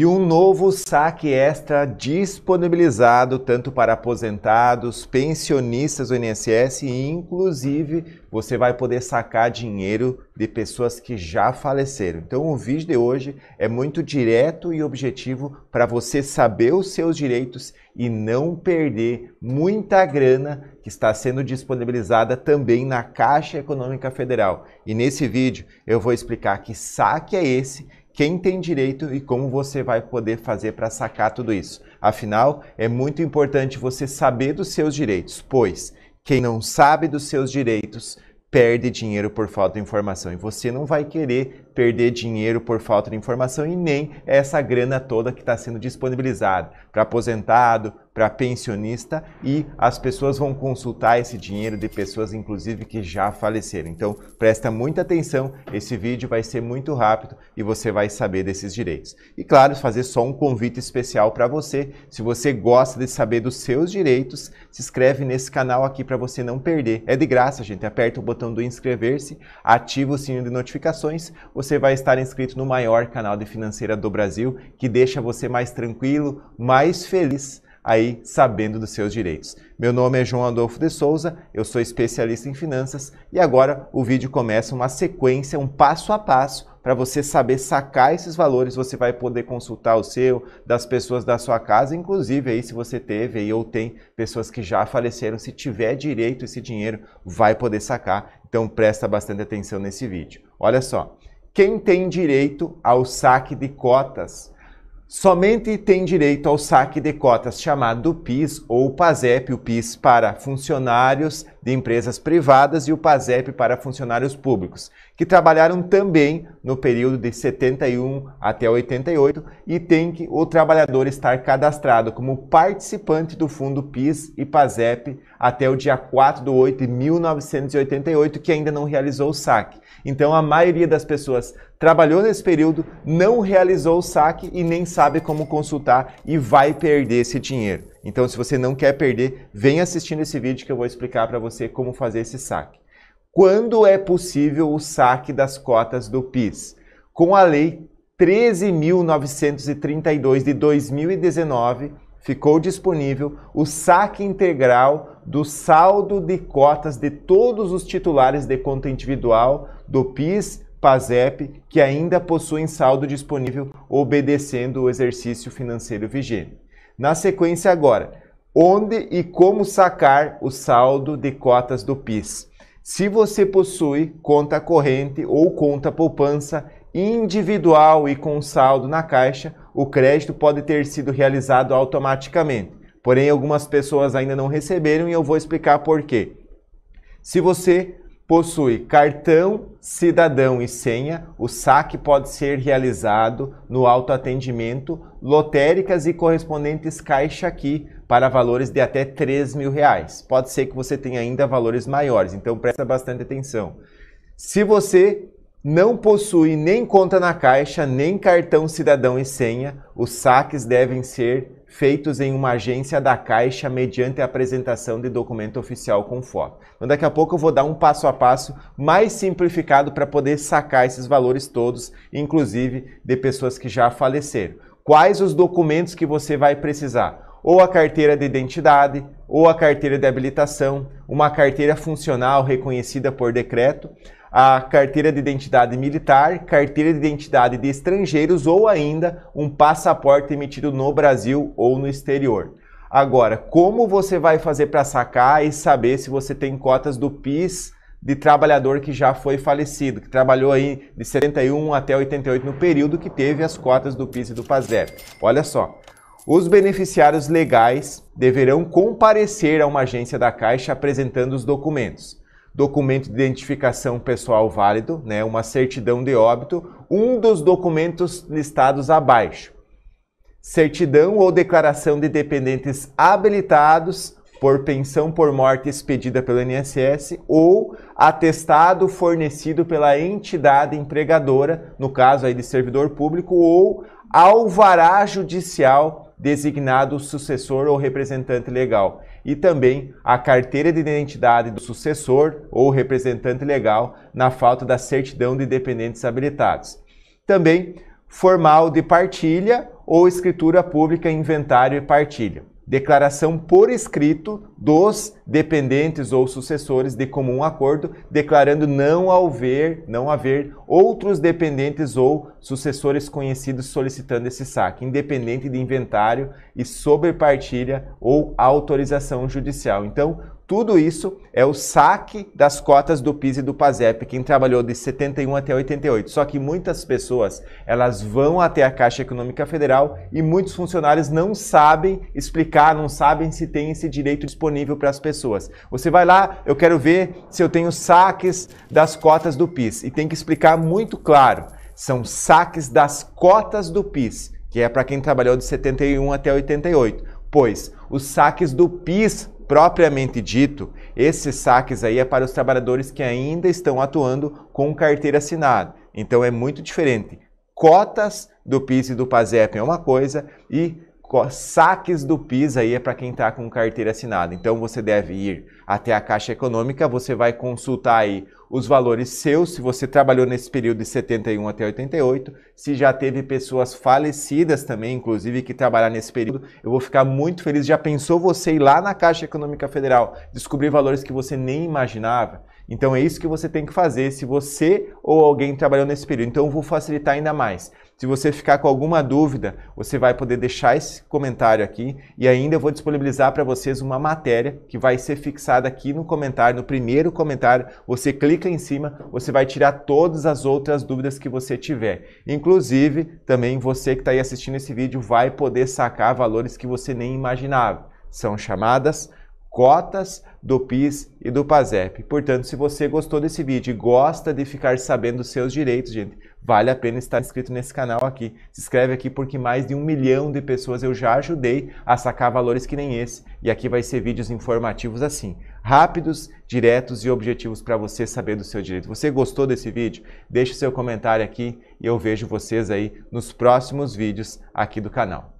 e um novo saque extra disponibilizado tanto para aposentados, pensionistas do INSS e inclusive você vai poder sacar dinheiro de pessoas que já faleceram. Então o vídeo de hoje é muito direto e objetivo para você saber os seus direitos e não perder muita grana que está sendo disponibilizada também na Caixa Econômica Federal. E nesse vídeo eu vou explicar que saque é esse quem tem direito e como você vai poder fazer para sacar tudo isso. Afinal, é muito importante você saber dos seus direitos, pois quem não sabe dos seus direitos perde dinheiro por falta de informação. E você não vai querer perder dinheiro por falta de informação e nem essa grana toda que está sendo disponibilizada para aposentado, para pensionista e as pessoas vão consultar esse dinheiro de pessoas, inclusive, que já faleceram. Então, presta muita atenção, esse vídeo vai ser muito rápido e você vai saber desses direitos. E, claro, fazer só um convite especial para você. Se você gosta de saber dos seus direitos, se inscreve nesse canal aqui para você não perder. É de graça, gente. Aperta o botão do inscrever-se, ativa o sininho de notificações, você vai estar inscrito no maior canal de financeira do Brasil, que deixa você mais tranquilo, mais feliz aí sabendo dos seus direitos. Meu nome é João Adolfo de Souza, eu sou especialista em finanças e agora o vídeo começa uma sequência, um passo a passo para você saber sacar esses valores, você vai poder consultar o seu, das pessoas da sua casa, inclusive aí se você teve aí, ou tem pessoas que já faleceram, se tiver direito esse dinheiro, vai poder sacar. Então presta bastante atenção nesse vídeo. Olha só, quem tem direito ao saque de cotas? somente tem direito ao saque de cotas chamado PIS ou PASEP, o PIS para funcionários de Empresas Privadas e o PASEP para funcionários públicos, que trabalharam também no período de 71 até 88 e tem que o trabalhador estar cadastrado como participante do fundo PIS e PASEP até o dia 4 de 8 de 1988, que ainda não realizou o saque. Então a maioria das pessoas trabalhou nesse período, não realizou o saque e nem sabe como consultar e vai perder esse dinheiro. Então, se você não quer perder, vem assistindo esse vídeo que eu vou explicar para você como fazer esse saque. Quando é possível o saque das cotas do PIS? Com a Lei 13.932 de 2019, ficou disponível o saque integral do saldo de cotas de todos os titulares de conta individual do PIS, PASEP, que ainda possuem saldo disponível obedecendo o exercício financeiro vigente. Na sequência agora, onde e como sacar o saldo de cotas do PIS. Se você possui conta corrente ou conta poupança individual e com saldo na caixa, o crédito pode ter sido realizado automaticamente. Porém, algumas pessoas ainda não receberam e eu vou explicar por quê. Se você Possui cartão, cidadão e senha. O saque pode ser realizado no autoatendimento, lotéricas e correspondentes caixa aqui para valores de até 3 mil reais. Pode ser que você tenha ainda valores maiores, então presta bastante atenção. Se você não possui nem conta na Caixa, nem cartão cidadão e senha, os saques devem ser feitos em uma agência da Caixa mediante a apresentação de documento oficial com foto. Então, daqui a pouco eu vou dar um passo a passo mais simplificado para poder sacar esses valores todos, inclusive de pessoas que já faleceram. Quais os documentos que você vai precisar? ou a carteira de identidade, ou a carteira de habilitação, uma carteira funcional reconhecida por decreto, a carteira de identidade militar, carteira de identidade de estrangeiros ou ainda um passaporte emitido no Brasil ou no exterior. Agora, como você vai fazer para sacar e saber se você tem cotas do PIS de trabalhador que já foi falecido, que trabalhou aí de 71 até 88 no período que teve as cotas do PIS e do PASEP? Olha só, os beneficiários legais deverão comparecer a uma agência da Caixa apresentando os documentos. Documento de identificação pessoal válido, né, uma certidão de óbito, um dos documentos listados abaixo. Certidão ou declaração de dependentes habilitados por pensão por morte expedida pelo INSS ou atestado fornecido pela entidade empregadora, no caso aí de servidor público, ou alvará judicial designado sucessor ou representante legal, e também a carteira de identidade do sucessor ou representante legal, na falta da certidão de dependentes habilitados. Também formal de partilha ou escritura pública, inventário e partilha declaração por escrito dos dependentes ou sucessores de comum acordo, declarando não haver, não haver outros dependentes ou sucessores conhecidos solicitando esse saque, independente de inventário e sobrepartilha ou autorização judicial. Então, tudo isso é o saque das cotas do PIS e do PASEP, quem trabalhou de 71 até 88. Só que muitas pessoas, elas vão até a Caixa Econômica Federal e muitos funcionários não sabem explicar, não sabem se tem esse direito disponível para as pessoas. Você vai lá, eu quero ver se eu tenho saques das cotas do PIS e tem que explicar muito claro. São saques das cotas do PIS, que é para quem trabalhou de 71 até 88, pois os saques do PIS Propriamente dito, esses saques aí é para os trabalhadores que ainda estão atuando com carteira assinada. Então é muito diferente. Cotas do PIS e do PASEP é uma coisa e saques do PIS aí é para quem está com carteira assinada. Então você deve ir até a Caixa Econômica, você vai consultar aí os valores seus, se você trabalhou nesse período de 71 até 88, se já teve pessoas falecidas também, inclusive, que trabalharam nesse período, eu vou ficar muito feliz. Já pensou você ir lá na Caixa Econômica Federal, descobrir valores que você nem imaginava? Então é isso que você tem que fazer se você ou alguém trabalhou nesse período. Então eu vou facilitar ainda mais. Se você ficar com alguma dúvida, você vai poder deixar esse comentário aqui e ainda eu vou disponibilizar para vocês uma matéria que vai ser fixada aqui no comentário, no primeiro comentário. Você clica em cima, você vai tirar todas as outras dúvidas que você tiver. Inclusive, também você que está aí assistindo esse vídeo vai poder sacar valores que você nem imaginava. São chamadas cotas do PIS e do PASEP. Portanto, se você gostou desse vídeo e gosta de ficar sabendo seus direitos, gente, vale a pena estar inscrito nesse canal aqui. Se inscreve aqui porque mais de um milhão de pessoas eu já ajudei a sacar valores que nem esse. E aqui vai ser vídeos informativos assim, rápidos, diretos e objetivos para você saber do seu direito. Você gostou desse vídeo? Deixe seu comentário aqui e eu vejo vocês aí nos próximos vídeos aqui do canal.